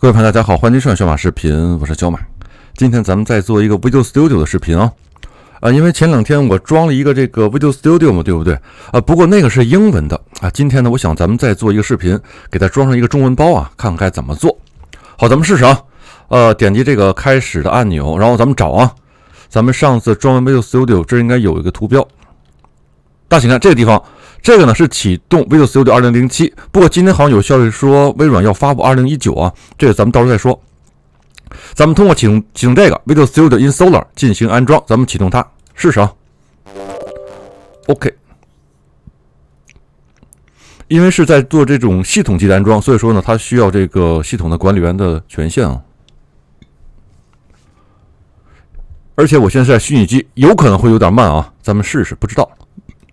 各位朋友，大家好，欢迎收看小马视频，我是小马。今天咱们再做一个 v i d e o Studio 的视频啊，啊，因为前两天我装了一个这个 v i d e o Studio 嘛，对不对？啊，不过那个是英文的啊。今天呢，我想咱们再做一个视频，给它装上一个中文包啊，看看该怎么做。好，咱们试试啊。呃，点击这个开始的按钮，然后咱们找啊，咱们上次装完 v i d e o Studio，这应该有一个图标。大家请看这个地方。这个呢是启动 Windows 10二零零七。不过今天好像有消息说微软要发布二零一九啊，这个咱们到时候再说。咱们通过启动启动这个 Windows 10 in s a l a r 进行安装，咱们启动它试试啊。OK，因为是在做这种系统级的安装，所以说呢，它需要这个系统的管理员的权限啊。而且我现在在虚拟机，有可能会有点慢啊，咱们试试，不知道。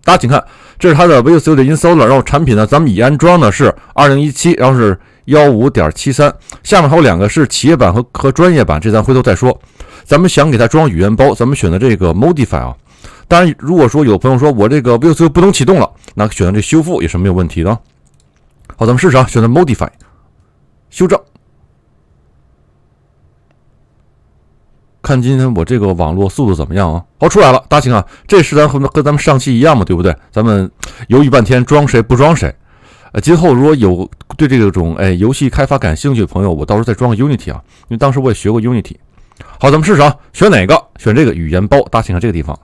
大家请看。这是它的 w i n d o l s t 0 i n s o l r 然后产品呢，咱们已安装的是2017，然后是15.73，下面还有两个是企业版和和专业版，这咱回头再说。咱们想给它装语言包，咱们选择这个 Modify 啊。当然，如果说有朋友说我这个 w i n d o l s 10不能启动了，那选择这修复也是没有问题的。好，咱们试试啊，选择 Modify，修正。看今天我这个网络速度怎么样啊？好出来了，大请啊，这是咱和跟咱们上期一样嘛，对不对？咱们犹豫半天装谁不装谁？呃，今后如果有对这种哎游戏开发感兴趣的朋友，我到时候再装个 Unity 啊，因为当时我也学过 Unity。好，咱们试试啊，选哪个？选这个语言包，大请看这个地方。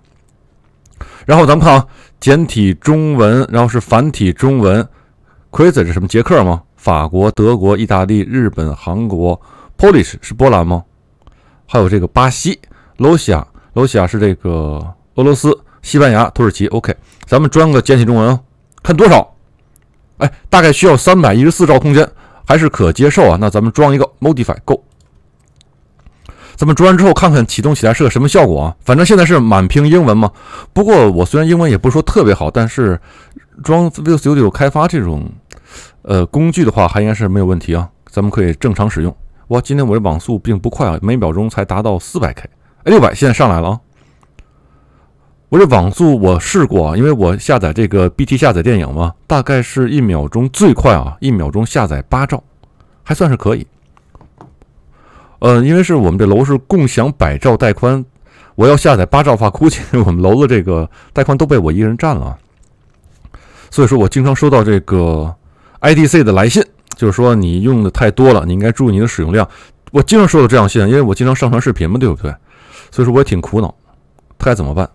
然后咱们看啊，简体中文，然后是繁体中文。c r a z y 是什么？捷克吗？法国、德国、意大利、日本、韩国。Polish 是波兰吗？还有这个巴西、罗西亚、罗西亚是这个俄罗斯、西班牙、土耳其。OK，咱们装个简体中文，看多少？哎，大概需要三百一十四兆空间，还是可接受啊。那咱们装一个 Modify Go。咱们装完之后，看看启动起来是个什么效果啊？反正现在是满屏英文嘛。不过我虽然英文也不是说特别好，但是装 Windows i o 开发这种呃工具的话，还应该是没有问题啊。咱们可以正常使用。我今天我这网速并不快啊，每秒钟才达到四百 K，哎，六百现在上来了啊！我这网速我试过，啊，因为我下载这个 BT 下载电影嘛，大概是一秒钟最快啊，一秒钟下载八兆，还算是可以。呃，因为是我们这楼是共享百兆带宽，我要下载八兆的话，估计 我们楼的这个带宽都被我一个人占了，所以说我经常收到这个 IDC 的来信。就是说你用的太多了，你应该注意你的使用量。我经常受到这样信，因为我经常上传视频嘛，对不对？所以说我也挺苦恼，他该怎么办？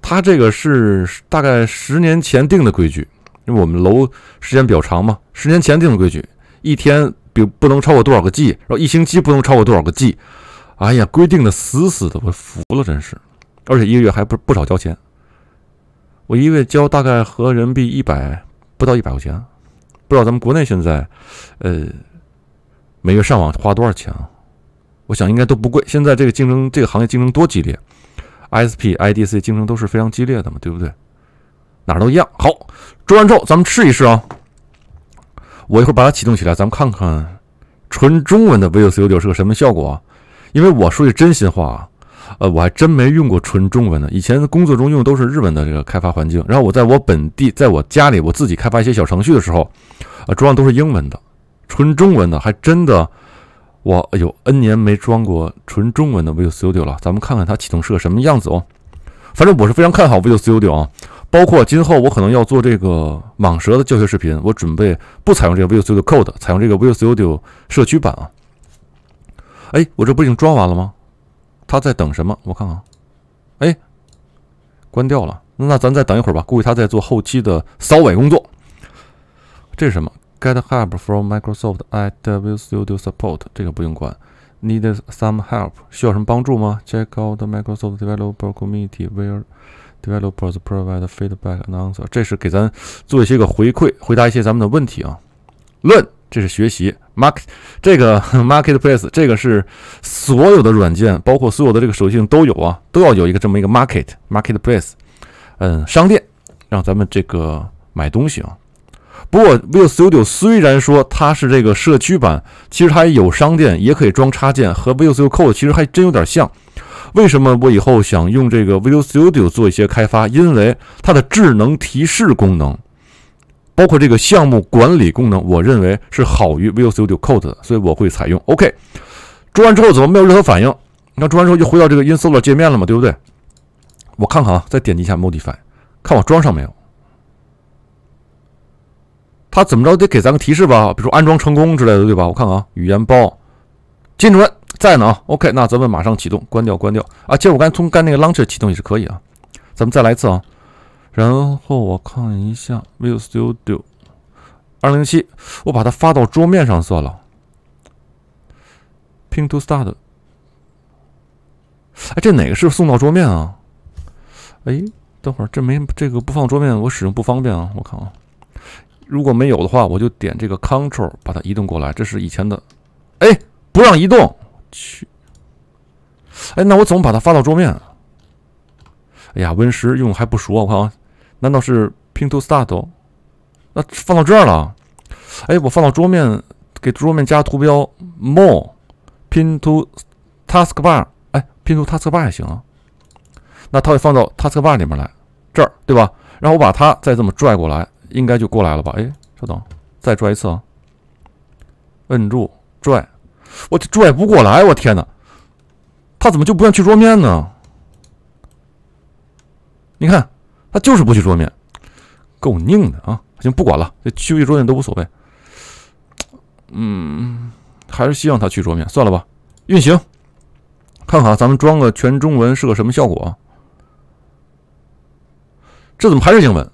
他这个是大概十年前定的规矩，因为我们楼时间比较长嘛，十年前定的规矩，一天比不能超过多少个 G，然后一星期不能超过多少个 G。哎呀，规定的死死的，我服了，真是！而且一个月还不不少交钱，我一个月交大概合人民币一百不到一百块钱。不知道咱们国内现在，呃，每月上网花多少钱啊？我想应该都不贵。现在这个竞争，这个行业竞争多激烈，ISP、IDC 竞争都是非常激烈的嘛，对不对？哪儿都一样。好，装完之后咱们试一试啊。我一会儿把它启动起来，咱们看看纯中文的 VOCU o 是个什么效果。啊。因为我说句真心话。啊，呃，我还真没用过纯中文的。以前工作中用都是日本的这个开发环境。然后我在我本地，在我家里，我自己开发一些小程序的时候，啊，装的都是英文的，纯中文的还真的，我有 N 年没装过纯中文的 Visual Studio 了。咱们看看它启动是个什么样子哦。反正我是非常看好 Visual Studio 啊，包括今后我可能要做这个蟒蛇的教学视频，我准备不采用这个 Visual Studio Code，采用这个 Visual Studio 社区版啊。哎，我这不已经装完了吗？他在等什么？我看看，哎，关掉了。那咱再等一会儿吧，估计他在做后期的扫尾工作。这是什么？GitHub from Microsoft at i w Studio Support。这个不用管。Need some help？需要什么帮助吗？Check out Microsoft Developer Community where developers provide feedback and answer。这是给咱做一些个回馈，回答一些咱们的问题啊。论。这是学习 market 这个 marketplace 这个是所有的软件，包括所有的这个属性都有啊，都要有一个这么一个 market marketplace，嗯，商店让咱们这个买东西啊。不过 v i s u Studio 虽然说它是这个社区版，其实它也有商店，也可以装插件，和 v i s u d i o Code 其实还真有点像。为什么我以后想用这个 v i s o Studio 做一些开发？因为它的智能提示功能。包括这个项目管理功能，我认为是好于 Visual Studio Code 的，所以我会采用。OK，装完之后怎么没有任何反应？那装完之后就回到这个 Installer 界面了嘛，对不对？我看看啊，再点击一下 Modify，看我装上没有？它怎么着得给咱个提示吧，比如说安装成功之类的，对吧？我看看啊，语言包，金主任在呢。OK，那咱们马上启动，关掉，关掉。啊，其实我刚才从干那个 Launcher 启动也是可以啊。咱们再来一次啊。然后我看一下 v i l l Studio 二零七，我把它发到桌面上算了。Pin to Start。哎，这哪个是送到桌面啊？哎，等会儿这没这个不放桌面，我使用不方便啊。我看啊，如果没有的话，我就点这个 Control 把它移动过来。这是以前的，哎，不让移动，去。哎，那我怎么把它发到桌面？哎呀，Win 十用还不熟啊，我看啊。难道是拼图 start？那放到这儿了。哎，我放到桌面，给桌面加图标。More 拼图 taskbar，哎，拼图 taskbar 也行。啊。那它会放到 taskbar 里面来，这儿对吧？然后我把它再这么拽过来，应该就过来了吧？哎，稍等，再拽一次啊。摁住拽，我拽不过来，我天哪！它怎么就不愿去桌面呢？你看。他就是不去桌面，够拧的啊！行，不管了，这去不去桌面都无所谓。嗯，还是希望他去桌面。算了吧，运行，看看咱们装个全中文是个什么效果。这怎么还是英文？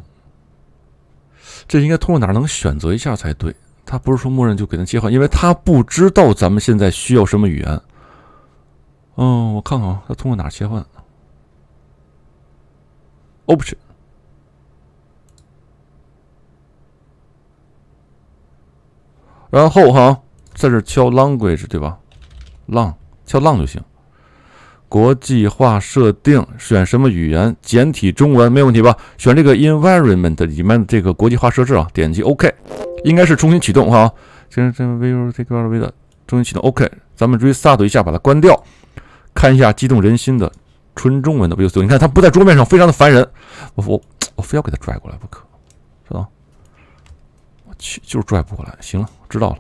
这应该通过哪能选择一下才对？他不是说默认就给他切换，因为他不知道咱们现在需要什么语言。嗯，我看看啊，他通过哪切换？Option。然后哈，在这敲 language 对吧浪敲浪就行。国际化设定选什么语言？简体中文没有问题吧？选这个 environment 里面的这个国际化设置啊，点击 OK，应该是重新启动哈。这是这 vivo 的 v i v 的重新启动。OK，咱们 restart 一下把它关掉，看一下激动人心的纯中文的 vivo。你看它不在桌面上，非常的烦人。我我我非要给它拽过来不可，是吧？去就是拽不过来，行了，知道了。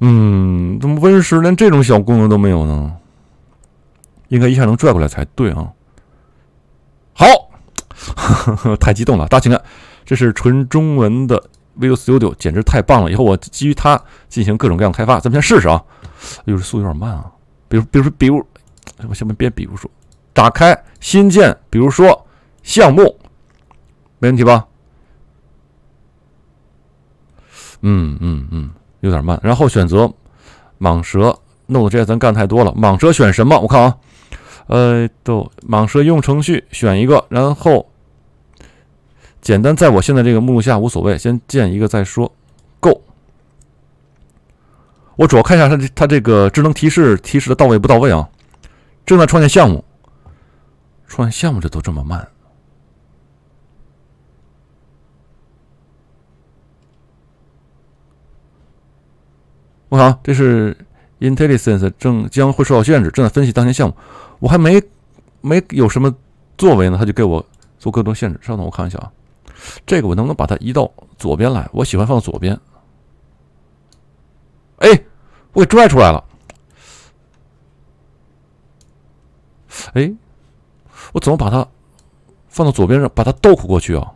嗯，怎么 Win 十连这种小功能都没有呢？应该一下能拽过来才对啊。好，太激动了，大家请看，这是纯中文的 Visual Studio，简直太棒了！以后我基于它进行各种各样开发，咱们先试试啊。哎呦，这速度有点慢啊。比如，比如，比如，我先面别，比如说，打开新建，比如说项目，没问题吧？嗯嗯嗯，有点慢。然后选择蟒蛇，no，这些咱干太多了。蟒蛇选什么？我看啊，呃，都蟒蛇用程序选一个，然后简单在我现在这个目录下无所谓，先建一个再说。Go，我主要看一下它它这个智能提示提示的到位不到位啊？正在创建项目，创建项目这都这么慢。我靠，这是 Intelligence 正将会受到限制，正在分析当前项目。我还没没有什么作为呢，他就给我做各种限制。稍等，我看一下啊，这个我能不能把它移到左边来？我喜欢放左边。哎，我给拽出来了。哎，我怎么把它放到左边上？把它倒扣过去啊？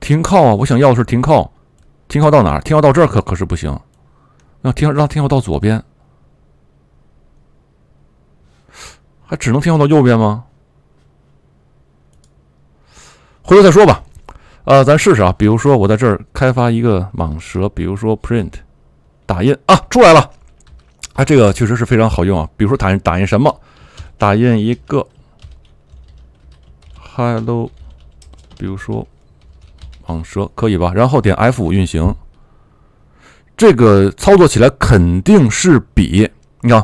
停靠啊！我想要的是停靠。停靠到哪儿？停靠到这儿可可是不行。让停让停靠到左边，还只能停靠到右边吗？回头再说吧。呃，咱试试啊。比如说，我在这儿开发一个蟒蛇，比如说 print，打印啊，出来了。啊，这个确实是非常好用啊。比如说打印，打印什么？打印一个 hello，比如说。蟒蛇可以吧？然后点 F5 运行，这个操作起来肯定是比你看，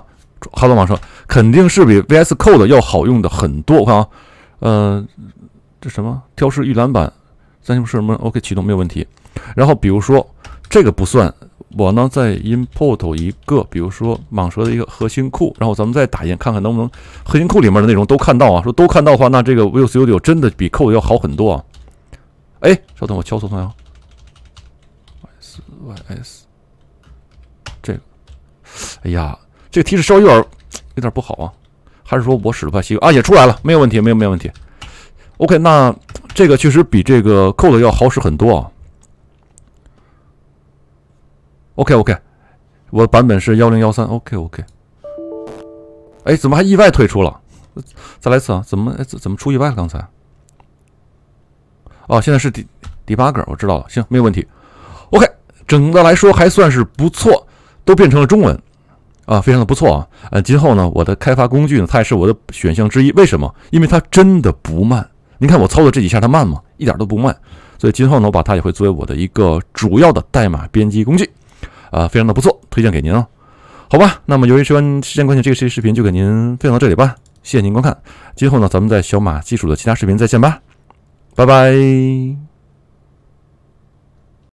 哈的蟒蛇肯定是比 VS Code 要好用的很多。我看啊，呃，这什么调试预览版，三星是什么？OK，启动没有问题。然后比如说这个不算，我呢再 import 一个，比如说蟒蛇的一个核心库，然后咱们再打印看看能不能核心库里面的内容都看到啊？说都看到的话，那这个 Visual Studio 真的比 Code 要好很多啊。哎，稍等，我敲错算了。y s y s，这个，哎呀，这个提示稍微有点有点不好啊，还是说我使的不太习惯啊。也出来了，没有问题，没有没有问题。OK，那这个确实比这个 c o d e 要好使很多啊。OK OK，我版本是幺零幺三。OK OK，哎，怎么还意外退出了？再来一次啊？怎么哎怎怎么出意外了？刚才？哦，现在是第第八个，我知道了，行，没有问题。OK，整个来说还算是不错，都变成了中文，啊，非常的不错啊。呃，今后呢，我的开发工具呢，它也是我的选项之一。为什么？因为它真的不慢。您看我操作这几下，它慢吗？一点都不慢。所以今后呢，我把它也会作为我的一个主要的代码编辑工具，啊，非常的不错，推荐给您啊。好吧，那么由于时间关系，这个视频就给您分享到这里吧。谢谢您观看，今后呢，咱们在小马技术的其他视频再见吧。拜拜。